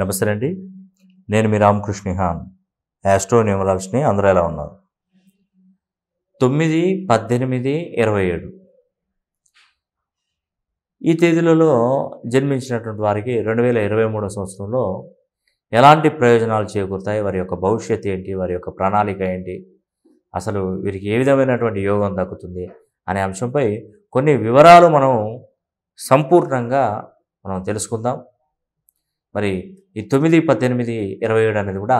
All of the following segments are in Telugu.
నమస్తే అండి నేను మీ హాన్ యాస్ట్రో న్యూమరాలజీని అందరూ ఎలా ఉన్నారు తొమ్మిది పద్దెనిమిది ఇరవై ఏడు ఈ తేదీలలో జన్మించినటువంటి వారికి రెండు వేల ఇరవై మూడో సంవత్సరంలో ఎలాంటి ప్రయోజనాలు చేకూరుతాయి వారి యొక్క భవిష్యత్ ఏంటి వారి యొక్క ప్రణాళిక ఏంటి అసలు వీరికి ఏ విధమైనటువంటి యోగం దక్కుతుంది అనే అంశంపై కొన్ని వివరాలు మనం సంపూర్ణంగా మనం తెలుసుకుందాం మరి ఈ తొమ్మిది పద్దెనిమిది ఇరవై ఏడు అనేది కూడా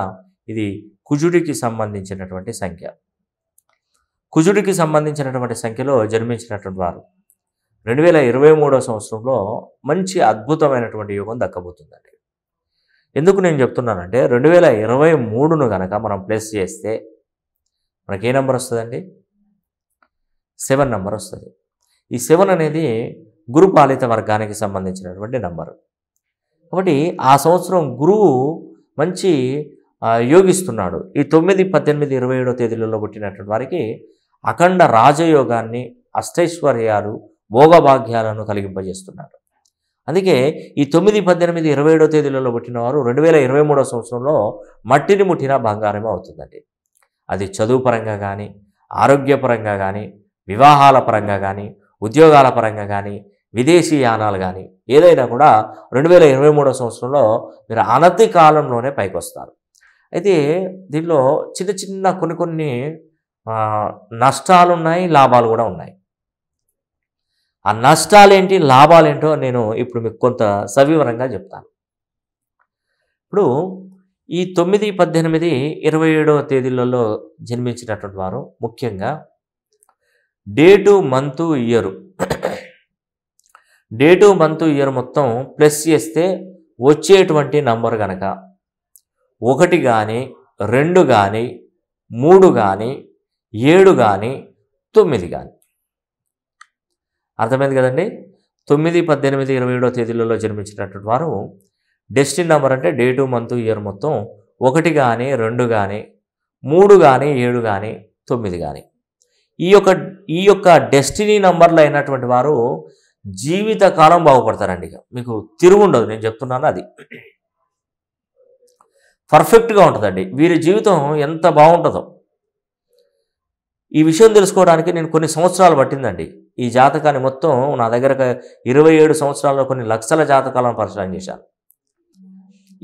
ఇది కుజుడికి సంబంధించినటువంటి సంఖ్య కుజుడికి సంబంధించినటువంటి సంఖ్యలో జన్మించినటువంటి వారు రెండు వేల ఇరవై మూడో సంవత్సరంలో మంచి అద్భుతమైనటువంటి యోగం దక్కబోతుందండి ఎందుకు నేను చెప్తున్నానంటే రెండు వేల ఇరవై మూడును కనుక మనం ప్లస్ చేస్తే మనకి ఏ నెంబర్ వస్తుందండి సెవెన్ నెంబర్ వస్తుంది ఈ సెవెన్ అనేది గురుపాలిత వర్గానికి సంబంధించినటువంటి నెంబరు కాబట్టి ఆ సంవత్సరం గురువు మంచి యోగిస్తున్నాడు ఈ తొమ్మిది పద్దెనిమిది ఇరవై ఏడో తేదీలలో పుట్టినటువంటి వారికి అఖండ రాజయోగాన్ని అష్టైశ్వర్యాలు భోగభాగ్యాలను కలిగింపజేస్తున్నాడు అందుకే ఈ తొమ్మిది పద్దెనిమిది ఇరవై ఏడో తేదీలలో పుట్టిన వారు రెండు వేల ఇరవై మూడో సంవత్సరంలో మట్టిని ముట్టిన బంగారమే అవుతుందండి అది చదువు పరంగా కానీ ఆరోగ్యపరంగా కానీ వివాహాల పరంగా కానీ ఉద్యోగాల పరంగా కానీ విదేశీ యానాలు కానీ ఏదైనా కూడా రెండు వేల ఇరవై మూడో సంవత్సరంలో మీరు అనతి కాలంలోనే పైకి వస్తారు అయితే దీనిలో చిన్న చిన్న కొన్ని కొన్ని నష్టాలు ఉన్నాయి లాభాలు కూడా ఉన్నాయి ఆ నష్టాలేంటి లాభాలేంటో నేను ఇప్పుడు మీకు కొంత సవివరంగా చెప్తాను ఇప్పుడు ఈ తొమ్మిది పద్దెనిమిది ఇరవై ఏడవ తేదీలలో జన్మించినటువంటి వారు ముఖ్యంగా day month month year date month year మొత్తం ప్లస్ చేస్తే వచ్చేటువంటి నంబర్ కనుక ఒకటి కానీ రెండు కానీ మూడు కానీ ఏడు కానీ తొమ్మిది కానీ అర్థమైంది కదండి తొమ్మిది పద్దెనిమిది ఇరవై ఏడో తేదీలలో జన్మించినటువంటి వారు డెస్టిన్ నెంబర్ అంటే డేటు మంత్ ఇయర్ మొత్తం ఒకటి కానీ రెండు కానీ మూడు కానీ ఏడు కానీ తొమ్మిది కానీ ఈ యొక్క ఈ యొక్క డెస్టినీ నంబర్లు అయినటువంటి వారు జీవితకాలం బాగుపడతారండి ఇక మీకు తిరుగుండదు నేను చెప్తున్నాను అది పర్ఫెక్ట్గా ఉంటుందండి వీరి జీవితం ఎంత బాగుంటుందో ఈ విషయం తెలుసుకోవడానికి నేను కొన్ని సంవత్సరాలు పట్టిందండి ఈ జాతకాన్ని మొత్తం నా దగ్గర ఇరవై ఏడు సంవత్సరాల్లో కొన్ని లక్షల జాతకాలను పరిశీలన చేశాను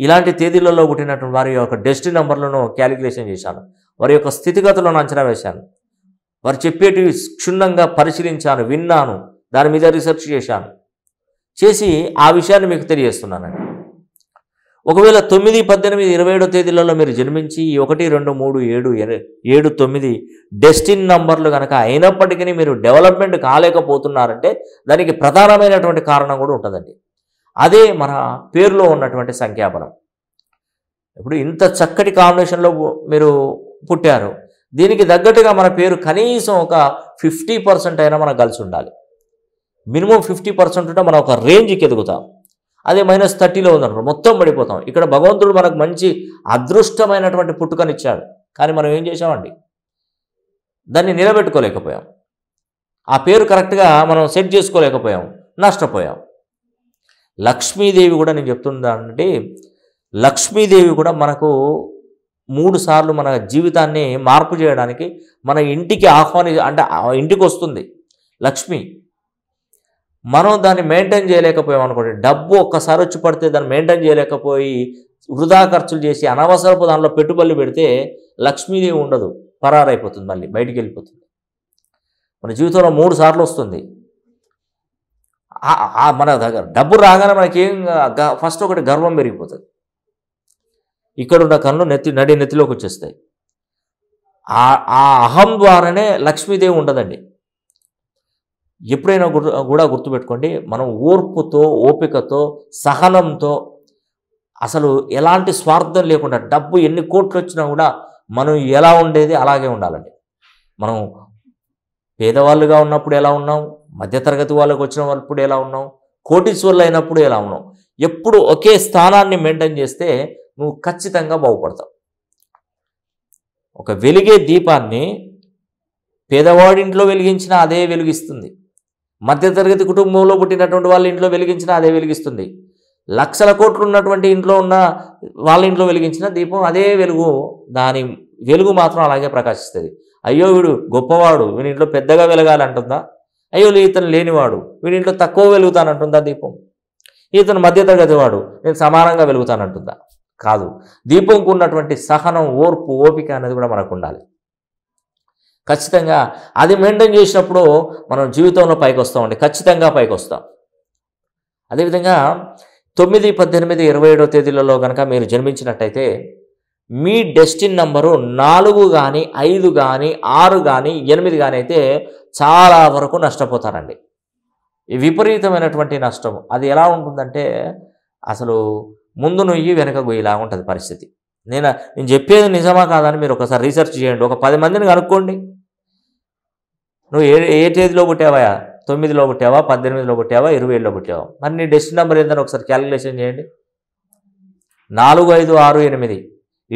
ఇలాంటి తేదీలలో పుట్టినటువంటి వారి యొక్క డెస్టీ నెంబర్లను క్యాలిక్యులేషన్ చేశాను వారి యొక్క స్థితిగతులను అంచనా వేశాను వారు చెప్పేటివి క్షుణ్ణంగా పరిశీలించాను విన్నాను దాని మీద రీసెర్చ్ చేశాను చేసి ఆ విషయాన్ని మీకు తెలియజేస్తున్నానండి ఒకవేళ తొమ్మిది పద్దెనిమిది ఇరవై ఏడో తేదీలలో మీరు జన్మించి ఒకటి రెండు మూడు ఏడు ఏడు తొమ్మిది డెస్టిన్ నంబర్లు కనుక అయినప్పటికీ మీరు డెవలప్మెంట్ కాలేకపోతున్నారంటే దానికి ప్రధానమైనటువంటి కారణం కూడా ఉంటుందండి అదే మన పేరులో ఉన్నటువంటి సంఖ్యాబలం ఇప్పుడు ఇంత చక్కటి కాంబినేషన్లో మీరు పుట్టారు దీనికి తగ్గట్టుగా మన పేరు కనీసం ఒక ఫిఫ్టీ పర్సెంట్ అయినా మనకు కలిసి ఉండాలి మినిమం ఫిఫ్టీ పర్సెంట్ ఉంటే మనం ఒక రేంజ్కి ఎదుగుతాం అదే మైనస్ థర్టీలో ఉందనుకో మొత్తం పడిపోతాం ఇక్కడ భగవంతుడు మనకు మంచి అదృష్టమైనటువంటి పుట్టుకనిచ్చాడు కానీ మనం ఏం చేసామండి దాన్ని నిలబెట్టుకోలేకపోయాం ఆ పేరు కరెక్ట్గా మనం సెట్ చేసుకోలేకపోయాం నష్టపోయాం లక్ష్మీదేవి కూడా నేను చెప్తుందంటే లక్ష్మీదేవి కూడా మనకు మూడు సార్లు మన జీవితాన్ని మార్పు చేయడానికి మన ఇంటికి ఆహ్వాని అంటే ఇంటికి వస్తుంది లక్ష్మి మనం దాన్ని మెయింటైన్ చేయలేకపోయాం అనుకోండి డబ్బు ఒక్కసారి వచ్చి పడితే దాన్ని మెయింటైన్ చేయలేకపోయి వృధా ఖర్చులు చేసి అనవసరపు దానిలో పెట్టుబడులు పెడితే లక్ష్మీదేవి ఉండదు పరారైపోతుంది మళ్ళీ బయటికి వెళ్ళిపోతుంది మన జీవితంలో మూడు సార్లు వస్తుంది మన దగ్గర డబ్బు రాగానే మనకి ఏం ఫస్ట్ ఒకటి గర్వం పెరిగిపోతుంది ఇక్కడున్న కళ్ళు నెత్తి నడి నెత్తిలోకి వచ్చేస్తాయి ఆ అహం ద్వారానే లక్ష్మీదేవి ఉండదండి ఎప్పుడైనా కూడా గుర్తుపెట్టుకోండి మనం ఓర్పుతో ఓపికతో సహనంతో అసలు ఎలాంటి స్వార్థం లేకుండా డబ్బు ఎన్ని కోట్లు వచ్చినా కూడా మనం ఎలా ఉండేది అలాగే ఉండాలండి మనం పేదవాళ్ళుగా ఉన్నప్పుడు ఎలా ఉన్నాం మధ్యతరగతి వాళ్ళకు వచ్చినప్పుడు ఎలా ఉన్నాం కోటీశ్వర్లు అయినప్పుడు ఎలా ఉన్నాం ఎప్పుడు ఒకే స్థానాన్ని మెయింటైన్ చేస్తే నువ్వు ఖచ్చితంగా బాగుపడతావు ఒక వెలిగే దీపాన్ని పేదవాడింట్లో వెలిగించిన అదే వెలిగిస్తుంది మధ్యతరగతి కుటుంబంలో పుట్టినటువంటి వాళ్ళ ఇంట్లో వెలిగించినా అదే వెలిగిస్తుంది లక్షల కోట్లు ఉన్నటువంటి ఇంట్లో ఉన్న వాళ్ళ ఇంట్లో వెలిగించిన దీపం అదే వెలుగు దాని వెలుగు మాత్రం అలాగే ప్రకాశిస్తుంది అయ్యో వీడు గొప్పవాడు వీడింట్లో ఇంట్లో పెద్దగా వెలగాలంటుందా అయ్యో ఇతను లేనివాడు వీడి ఇంట్లో తక్కువ వెలుగుతానంటుందా దీపం ఇతను మధ్యతరగతి వాడు నేను సమానంగా వెలుగుతానంటుందా కాదు దీపంకు ఉన్నటువంటి సహనం ఓర్పు ఓపిక అనేది కూడా మనకు ఉండాలి ఖచ్చితంగా అది మెయింటైన్ చేసినప్పుడు మనం జీవితంలో పైకి వస్తామండి ఖచ్చితంగా పైకి వస్తాం అదేవిధంగా తొమ్మిది పద్దెనిమిది ఇరవై ఏడో తేదీలలో కనుక మీరు జన్మించినట్టయితే మీ డెస్టిన్ నంబరు నాలుగు కానీ ఐదు కానీ ఆరు కానీ ఎనిమిది కానీ అయితే చాలా వరకు నష్టపోతారండి విపరీతమైనటువంటి నష్టం అది ఎలా ఉంటుందంటే అసలు ముందు నొయ్యి వెనక గొయ్యిలా ఉంటుంది పరిస్థితి నేను నేను చెప్పేది నిజమా కాదని మీరు ఒకసారి రీసెర్చ్ చేయండి ఒక పది మందిని కనుక్కోండి నువ్వు ఏ ఏ తేదీలో పుట్టావా తొమ్మిదిలో పుట్టావా పద్దెనిమిదిలో పుట్టావా ఇరవై ఏడులో పుట్టావా మరి నీ డెస్ట్ నెంబర్ ఏందని ఒకసారి క్యాలిక్యులేషన్ చేయండి నాలుగు ఐదు ఆరు ఎనిమిది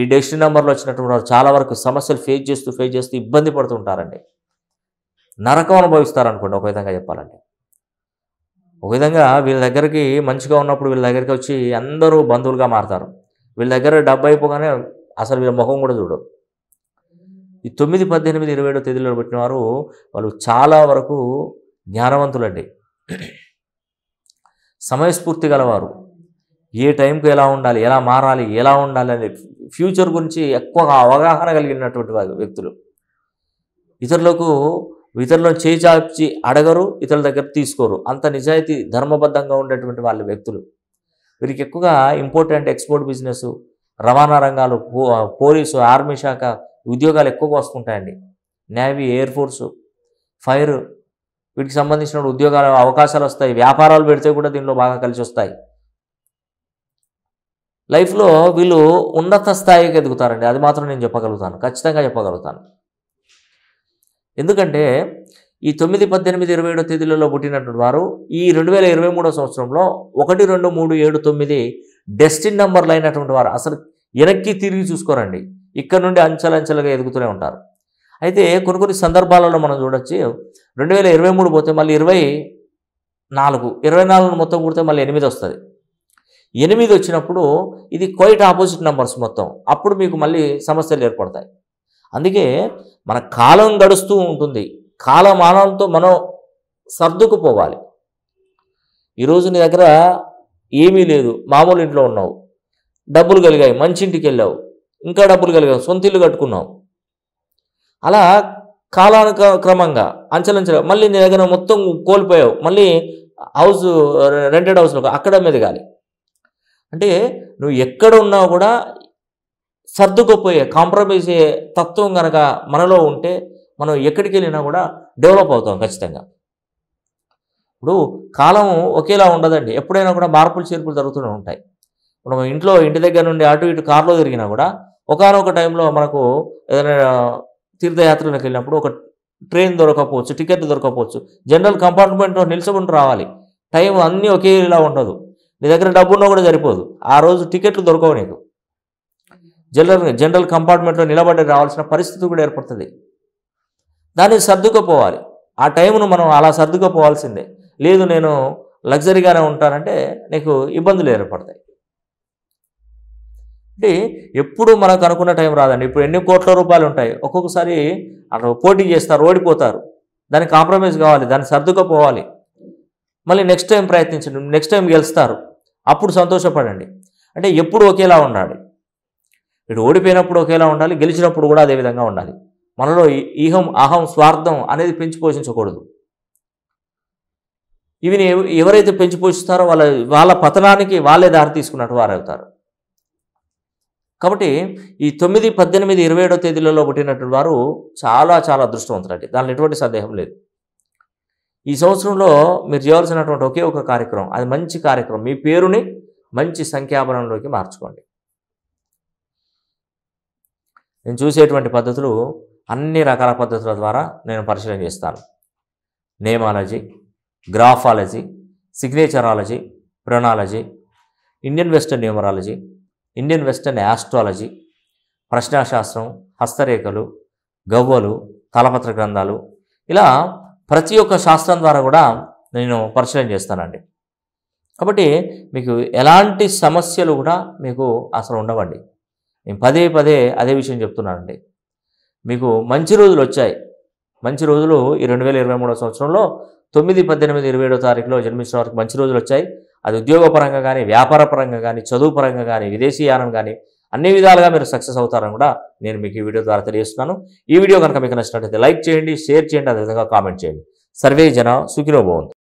ఈ డెస్ట్ నెంబర్లో వచ్చినటువంటి వారు చాలా వరకు సమస్యలు ఫేస్ చేస్తూ ఫేస్ చేస్తూ ఇబ్బంది పడుతుంటారండి నరకం అనుభవిస్తారనుకోండి ఒక విధంగా చెప్పాలంటే ఒక విధంగా వీళ్ళ దగ్గరికి మంచిగా ఉన్నప్పుడు వీళ్ళ దగ్గరికి వచ్చి అందరూ బంధువులుగా మారుతారు వీళ్ళ దగ్గర డబ్బు అయిపోగానే అసలు వీళ్ళ ముఖం కూడా చూడరు ఈ తొమ్మిది పద్దెనిమిది ఇరవై ఏడో తేదీలో పుట్టిన వారు వాళ్ళు చాలా వరకు జ్ఞానవంతులండి సమయస్ఫూర్తి గలవారు ఏ టైంకు ఎలా ఉండాలి ఎలా మారాలి ఎలా ఉండాలి అనే ఫ్యూచర్ గురించి ఎక్కువగా అవగాహన కలిగినటువంటి వ్యక్తులు ఇతరులకు ఇతరులను చేచాచి అడగరు ఇతరుల దగ్గర తీసుకోరు అంత నిజాయితీ ధర్మబద్ధంగా ఉండేటువంటి వాళ్ళ వ్యక్తులు వీరికి ఎక్కువగా ఇంపార్టెంట్ ఎక్స్పోర్ట్ బిజినెస్ రవాణా రంగాలు పోలీసు ఆర్మీ శాఖ ఉద్యోగాలు ఎక్కువగా వస్తుంటాయండి నేవీ ఎయిర్ ఫోర్సు ఫైర్ వీటికి సంబంధించిన ఉద్యోగాల అవకాశాలు వస్తాయి వ్యాపారాలు పెడితే కూడా దీనిలో బాగా కలిసి వస్తాయి లైఫ్లో వీళ్ళు ఉన్నత స్థాయికి ఎదుగుతారండి అది మాత్రం నేను చెప్పగలుగుతాను ఖచ్చితంగా చెప్పగలుగుతాను ఎందుకంటే ఈ తొమ్మిది పద్దెనిమిది ఇరవై ఏడో తేదీలలో పుట్టినటువంటి వారు ఈ రెండు వేల ఇరవై మూడో సంవత్సరంలో ఒకటి రెండు మూడు ఏడు తొమ్మిది డెస్టిన్ నంబర్లు అయినటువంటి వారు అసలు వెనక్కి తిరిగి చూసుకోరండి ఇక్కడ నుండి అంచెలంచెలుగా ఎదుగుతూనే ఉంటారు అయితే కొన్ని కొన్ని సందర్భాలలో మనం చూడొచ్చు రెండు వేల ఇరవై మూడు పోతే మళ్ళీ ఇరవై నాలుగు ఇరవై నాలుగు మొత్తం కూడితే మళ్ళీ ఎనిమిది వస్తుంది ఎనిమిది వచ్చినప్పుడు ఇది క్వైట్ ఆపోజిట్ నెంబర్స్ మొత్తం అప్పుడు మీకు మళ్ళీ సమస్యలు ఏర్పడతాయి అందుకే మన కాలం గడుస్తూ ఉంటుంది కాలమానంతో మనం సర్దుకుపోవాలి ఈరోజు నీ దగ్గర ఏమీ లేదు మామూలు ఇంట్లో ఉన్నావు డబ్బులు కలిగాయి మంచి ఇంటికి వెళ్ళావు ఇంకా డబ్బులు కలిగాం సొంత ఇల్లు కట్టుకున్నాం అలా కాలానుక క్రమంగా అంచలంచల మళ్ళీ నీ దగ్గర మొత్తం కోల్పోయావు మళ్ళీ హౌస్ రెంటెడ్ హౌస్లో అక్కడ మెదగాలి అంటే నువ్వు ఎక్కడ ఉన్నావు కూడా సర్దుకుపోయే కాంప్రమైజ్ అయ్యే తత్వం కనుక మనలో ఉంటే మనం ఎక్కడికి వెళ్ళినా కూడా డెవలప్ అవుతాం ఖచ్చితంగా ఇప్పుడు కాలం ఒకేలా ఉండదండి ఎప్పుడైనా కూడా మార్పులు చేర్పులు జరుగుతూనే ఉంటాయి మనం ఇంట్లో ఇంటి దగ్గర నుండి అటు ఇటు కారులో తిరిగినా కూడా ఒకనొక టైంలో మనకు ఏదైనా తీర్థయాత్రలకు వెళ్ళినప్పుడు ఒక ట్రైన్ దొరకపోవచ్చు టికెట్ దొరకపోవచ్చు జనరల్ కంపార్ట్మెంట్లో నిల్చుకుంటూ రావాలి టైం అన్నీ ఒకేలా ఉండదు నీ దగ్గర డబ్బున్నా కూడా సరిపోదు ఆ రోజు టికెట్లు దొరకవు నీకు జనరల్ జనరల్ కంపార్ట్మెంట్లో నిలబడి రావాల్సిన పరిస్థితి కూడా ఏర్పడుతుంది దాన్ని సర్దుకుపోవాలి ఆ టైంను మనం అలా సర్దుకుపోవాల్సిందే లేదు నేను లగ్జరీగానే ఉంటానంటే నీకు ఇబ్బందులు ఏర్పడతాయి అంటే ఎప్పుడు మనకు అనుకున్న టైం రాదండి ఇప్పుడు ఎన్ని కోట్ల రూపాయలు ఉంటాయి ఒక్కొక్కసారి అక్కడ పోటీ చేస్తారు ఓడిపోతారు దానికి కాంప్రమైజ్ కావాలి దాన్ని సర్దుకపోవాలి మళ్ళీ నెక్స్ట్ టైం ప్రయత్నించండి నెక్స్ట్ టైం గెలుస్తారు అప్పుడు సంతోషపడండి అంటే ఎప్పుడు ఒకేలా ఉండాలి వీడు ఓడిపోయినప్పుడు ఒకేలా ఉండాలి గెలిచినప్పుడు కూడా అదే విధంగా ఉండాలి మనలో ఈహం అహం స్వార్థం అనేది పెంచి పోషించకూడదు ఇవి ఎవరైతే పెంచి పోషిస్తారో వాళ్ళ వాళ్ళ పతనానికి వాళ్ళే దారి తీసుకున్నట్టు వారవుతారు కాబట్టి ఈ తొమ్మిది పద్దెనిమిది ఇరవై ఏడో తేదీలలో పుట్టినటువంటి వారు చాలా చాలా అదృష్టవంతులండి దానిలో ఎటువంటి సందేహం లేదు ఈ సంవత్సరంలో మీరు చేయాల్సినటువంటి ఒకే ఒక కార్యక్రమం అది మంచి కార్యక్రమం మీ పేరుని మంచి సంఖ్యాబలంలోకి మార్చుకోండి నేను చూసేటువంటి పద్ధతులు అన్ని రకాల పద్ధతుల ద్వారా నేను పరిశీలన చేస్తాను నేమాలజీ గ్రాఫాలజీ సిగ్నేచరాలజీ ప్రణాలజీ Indian western numerology Indian western astrology ప్రశ్నాశాస్త్రం హస్తరేఖలు గవ్వలు తలపత్ర గ్రంథాలు ఇలా ప్రతి ఒక్క శాస్త్రం ద్వారా కూడా నేను పరిశీలన చేస్తానండి కాబట్టి మీకు ఎలాంటి సమస్యలు కూడా మీకు అసలు ఉండవండి నేను పదే పదే అదే విషయం చెప్తున్నానండి మీకు మంచి రోజులు వచ్చాయి మంచి రోజులు ఈ రెండు వేల ఇరవై మూడో సంవత్సరంలో తొమ్మిది పద్దెనిమిది ఇరవై ఏడో తారీఖులో జన్మించిన వారికి మంచి రోజులు వచ్చాయి అది ఉద్యోగపరంగా కానీ వ్యాపార పరంగా కానీ చదువు పరంగా కానీ విదేశీయానం కానీ అన్ని విధాలుగా మీరు సక్సెస్ అవుతారని కూడా నేను మీకు ఈ వీడియో ద్వారా తెలియజేస్తున్నాను ఈ వీడియో కనుక మీకు నచ్చినట్లయితే లైక్ చేయండి షేర్ చేయండి అదేవిధంగా కామెంట్ చేయండి సర్వే జన బాగుంది